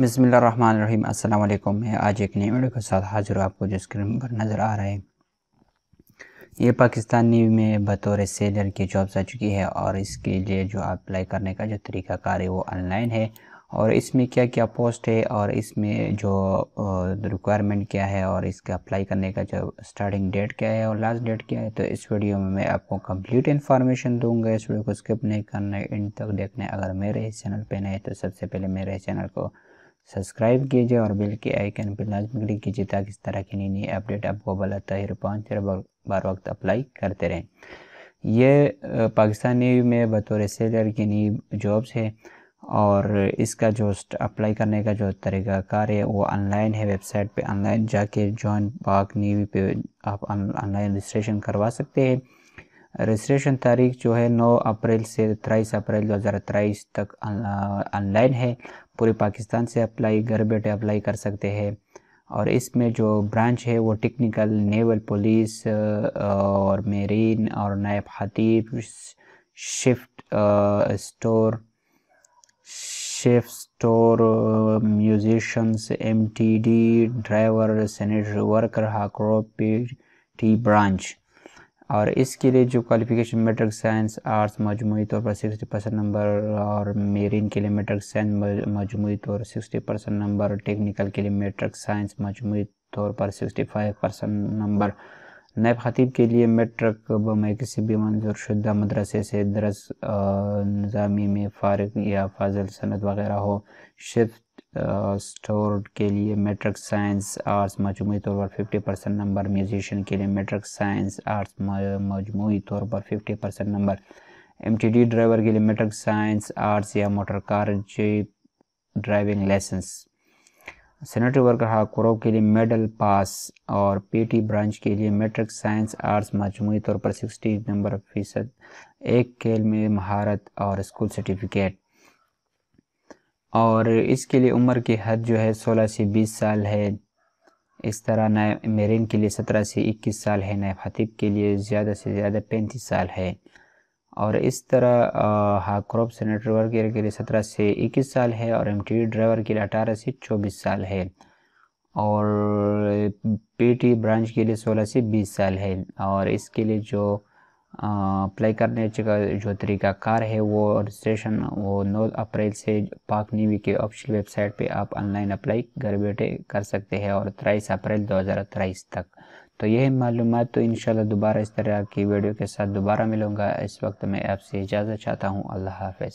बसमीम अल्लाम मैं आज एक नई वीडियो के साथ हाजिर हूँ आपको जो स्क्रीन पर नज़र आ रहा है ये पाकिस्तानी में बतौर सेलर की जॉब्स आ चुकी है और इसके लिए जो अप्लाई करने का जो तरीकाकार है वो ऑनलाइन है और इसमें क्या क्या पोस्ट है और इसमें जो रिक्वायरमेंट क्या है और इसका अप्लाई करने का जो स्टार्टिंग डेट क्या है और लास्ट डेट क्या है तो इस वीडियो में मैं आपको कंप्लीट इन्फॉर्मेशन दूंगा इस वीडियो को स्किप नहीं करना एंड तक देखना अगर मेरे चैनल पे नए तो सबसे पहले मेरे चैनल को सब्सक्राइब कीजिए और बिल के आइकन पर लाजमी क्लिक कीजिए ताकि इस तरह की नई नई अपडेट आपको बलता है पाँच बार वक्त अप्लाई करते रहें ये पाकिस्तान नेवी में बतौर सेलर की नई जॉब्स है और इसका जो अप्लाई करने का जो तरीक़ाकार है वो ऑनलाइन है वेबसाइट पे ऑनलाइन जाके जॉइन पाक नेवी पे आप ऑनलाइन रजिस्ट्रेशन करवा सकते हैं रजिस्ट्रेशन तारीख जो है 9 अप्रैल से 23 अप्रैल 2023 तक ऑनलाइन है पूरे पाकिस्तान से अप्लाई घर बैठे अप्लाई कर सकते हैं और इसमें जो ब्रांच है वो टेक्निकल नेवल पुलिस और मेरीन और नायब हतीब शिफ्ट store chef store musicians MTD driver sanitary worker हाक्रोपी टी ब्रांच और इसके लिए जो क्वालिफिकेशन मेट्रिक साइंस आर्ट्स मजमू तौर पर सिक्सटी परसेंट नंबर और मेरिन के लिए मेट्रिक साइंस मजमू तौर सिक्सटी परसेंट नंबर टेक्निकल के लिए मेट्रिक साइंस मजमू तौर पर सिक्सटी फाइव परसेंट नंबर नायब खतीब के लिए मेट्रिक में किसी भी मंजूर शुदा मदरसे से दरस नज़ामी में फ़ारग या फाजल सनत वगैरह हो शिफ्ट स्टोर के लिए मेट्रिक साइंस आर्ट्स मजमू तौर पर फिफ्टी परसेंट नंबर म्यूजिशन के लिए मेट्रिक साइंस आर्ट्स मजमू तौर पर fifty percent number M T D driver के लिए मेट्रिक साइंस आर्ट्स या motor car driving licence sanitary worker हाकुरों के लिए मेडल पास और पी टी ब्रांच के लिए मेट्रिक साइंस आर्ट्स मजमू तौर पर सिक्सटी नंबर फीसद एक खेल में महारत और स्कूल सर्टिफिकेट और इसके लिए उम्र की हद जो है 16 से 20 साल है इस तरह नए मेरिन के लिए 17 से 21 साल है नए खतीब के लिए ज़्यादा से ज़्यादा पैंतीस साल है और इस तरह हाक्रॉप सेनेटर वर्कर के लिए 17 से 21 साल है और एम ड्राइवर के लिए 18 से 24 साल है और पीटी ब्रांच के लिए 16 से 20 साल है और इसके लिए जो अप्लाई करने का जो तरीकाकार है वो रजिस्ट्रेशन वो नौ अप्रैल से पाक नीवी के ऑफिशियल वेबसाइट पे आप ऑनलाइन अप्लाई घर बैठे कर सकते हैं और तेईस अप्रैल तेईस तक तो यह मालूम तो इन दोबारा इस तरह की वीडियो के साथ दोबारा मिलूँगा इस वक्त मैं आपसे इजाज़त चाहता हूँ अल्लाह हाफ